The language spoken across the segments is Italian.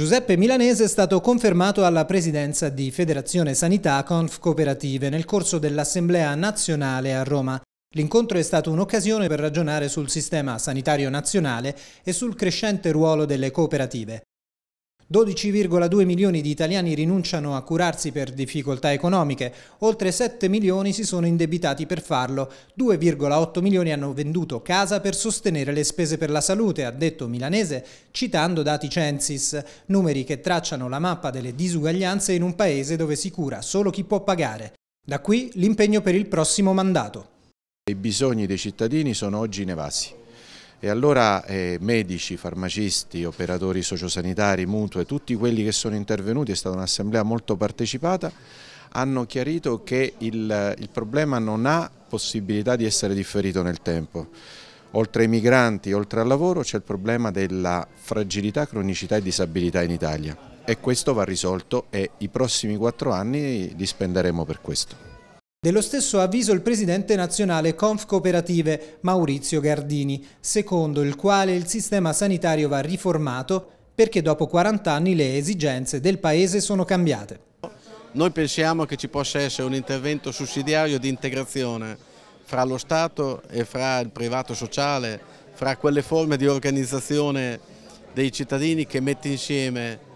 Giuseppe Milanese è stato confermato alla presidenza di Federazione Sanità Conf Cooperative nel corso dell'Assemblea Nazionale a Roma. L'incontro è stato un'occasione per ragionare sul sistema sanitario nazionale e sul crescente ruolo delle cooperative. 12,2 milioni di italiani rinunciano a curarsi per difficoltà economiche, oltre 7 milioni si sono indebitati per farlo, 2,8 milioni hanno venduto casa per sostenere le spese per la salute, ha detto Milanese, citando dati Censis, numeri che tracciano la mappa delle disuguaglianze in un paese dove si cura solo chi può pagare. Da qui l'impegno per il prossimo mandato. I bisogni dei cittadini sono oggi nevasi. E allora eh, medici, farmacisti, operatori sociosanitari, mutue, tutti quelli che sono intervenuti, è stata un'assemblea molto partecipata, hanno chiarito che il, il problema non ha possibilità di essere differito nel tempo. Oltre ai migranti, oltre al lavoro, c'è il problema della fragilità, cronicità e disabilità in Italia e questo va risolto e i prossimi quattro anni li spenderemo per questo. Dello stesso avviso il presidente nazionale Conf Cooperative, Maurizio Gardini, secondo il quale il sistema sanitario va riformato perché dopo 40 anni le esigenze del Paese sono cambiate. Noi pensiamo che ci possa essere un intervento sussidiario di integrazione fra lo Stato e fra il privato sociale, fra quelle forme di organizzazione dei cittadini che mette insieme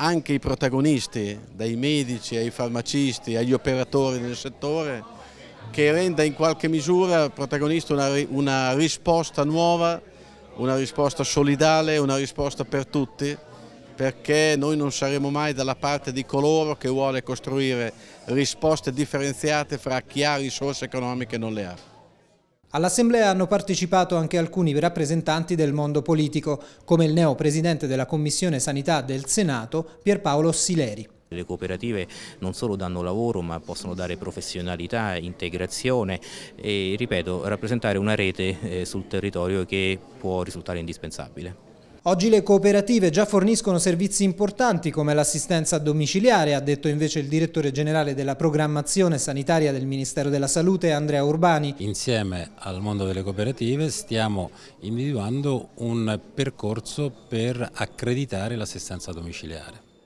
anche i protagonisti, dai medici ai farmacisti, agli operatori del settore, che renda in qualche misura protagonista una, una risposta nuova, una risposta solidale, una risposta per tutti, perché noi non saremo mai dalla parte di coloro che vuole costruire risposte differenziate fra chi ha risorse economiche e non le ha. All'assemblea hanno partecipato anche alcuni rappresentanti del mondo politico, come il neo presidente della Commissione Sanità del Senato, Pierpaolo Sileri. Le cooperative non solo danno lavoro ma possono dare professionalità, integrazione e, ripeto, rappresentare una rete eh, sul territorio che può risultare indispensabile. Oggi le cooperative già forniscono servizi importanti come l'assistenza domiciliare, ha detto invece il direttore generale della programmazione sanitaria del Ministero della Salute Andrea Urbani. Insieme al mondo delle cooperative stiamo individuando un percorso per accreditare l'assistenza domiciliare.